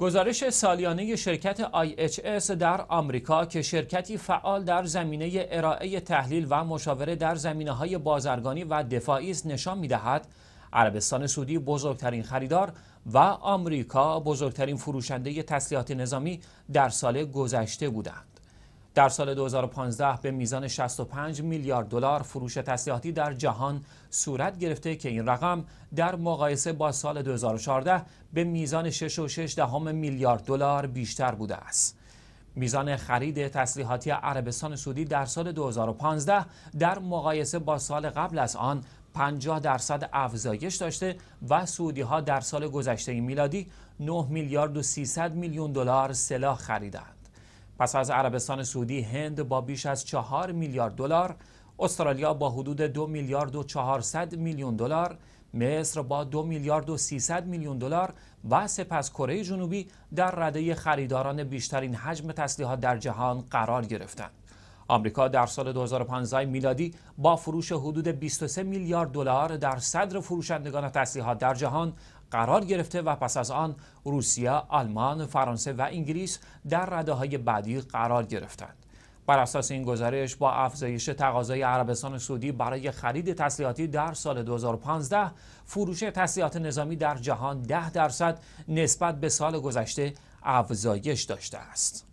گزارش سالیانه شرکت IHS در آمریکا که شرکتی فعال در زمینه ارائه تحلیل و مشاوره در زمینه های بازرگانی و دفاعی است نشان می‌دهد عربستان سعودی بزرگترین خریدار و آمریکا بزرگترین فروشنده تسلیحات نظامی در سال گذشته بودند. در سال 2015 به میزان 65 میلیارد دلار فروش تسلیحاتی در جهان صورت گرفته که این رقم در مقایسه با سال 2014 به میزان 6.6 دهم میلیارد دلار بیشتر بوده است. میزان خرید تسلیحاتی عربستان سعودی در سال 2015 در مقایسه با سال قبل از آن 50 درصد افزایش داشته و سعودی ها در سال گذشته میلادی 9 میلیارد و 300 میلیون دلار سلاح خریدند. پس از عربستان سعودی هند با بیش از 4 میلیارد دلار، استرالیا با حدود دو میلیارد و 400 میلیون دلار، مصر با دو میلیارد و سیصد میلیون دلار و سپس کره جنوبی در رده خریداران بیشترین حجم تسلیحات در جهان قرار گرفتند. آمریکا در سال 2015 میلادی با فروش حدود 23 میلیارد دلار در صدر فروشندگان تسلیحات در جهان قرار گرفته و پس از آن روسیه، آلمان، فرانسه و انگلیس در رده های بعدی قرار گرفتند. بر اساس این گزارش با افزایش تقاضای عربستان سعودی برای خرید تسلیحاتی در سال 2015 فروش تسلیحات نظامی در جهان 10 درصد نسبت به سال گذشته افزایش داشته است.